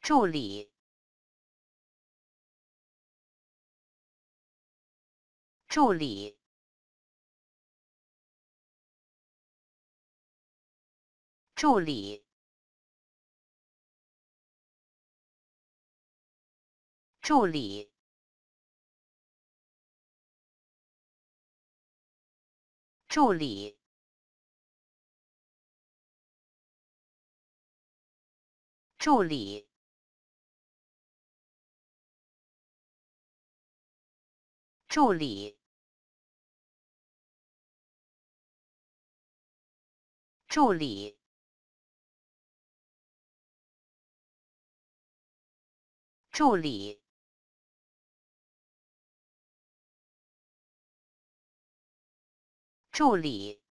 助理，助理，助理，助理，助理。助理，助理，助理，助理。